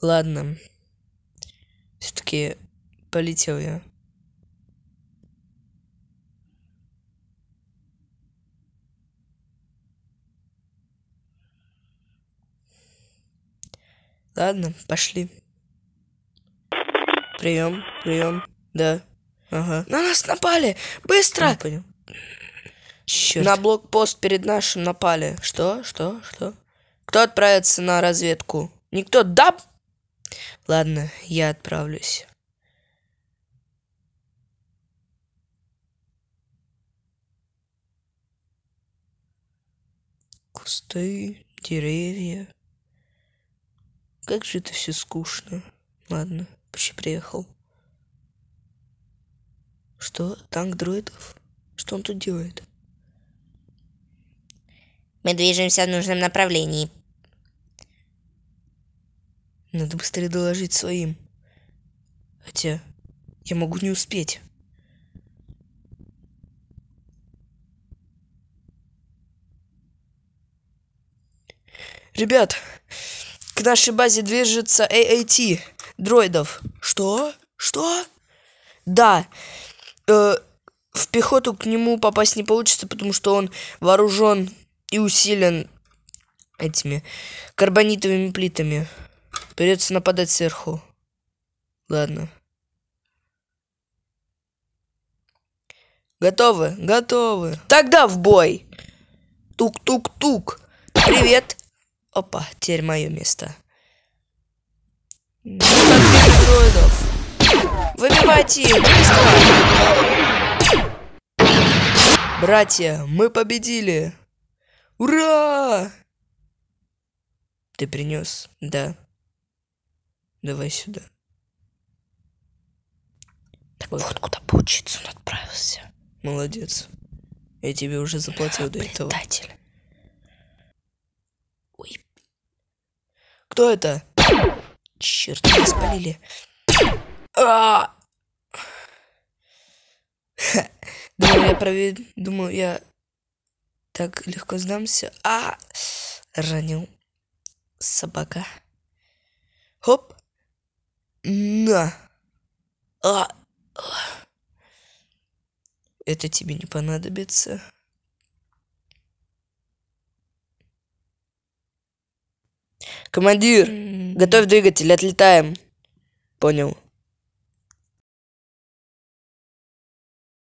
Ладно. Все-таки полетел я. Ладно, пошли. Прием, прием, да. Ага. На нас напали! Быстро! Не понял. Черт. На блокпост перед нашим напали. Что? Что? Что? Кто отправится на разведку? Никто. Да, Ладно, я отправлюсь. Кусты, деревья. Как же это все скучно. Ладно, почти приехал. Что, танк дроидов? Что он тут делает? Мы движемся в нужном направлении. Надо быстрее доложить своим. Хотя я могу не успеть. Ребят, к нашей базе движется AAT дроидов. Что? Что? Да. Э, в пехоту к нему попасть не получится, потому что он вооружен и усилен этими карбонитовыми плитами. Придется нападать сверху. Ладно. Готовы? Готовы. Тогда в бой. Тук-тук-тук. Привет. Опа, теперь мое место. Выбивайте быстро. Братья, мы победили. Ура! Ты принес? Да. Давай сюда. Так вот, вот куда поучиться он отправился. Молодец. Я тебе уже заплатил до этого. Предатель. Ой. Кто это? Черт, меня спалили. А! я провед... думаю, я так легко сдамся. А! Ранил собака. Хоп! На! А! Это тебе не понадобится. Командир, готовь двигатель, отлетаем. Понял.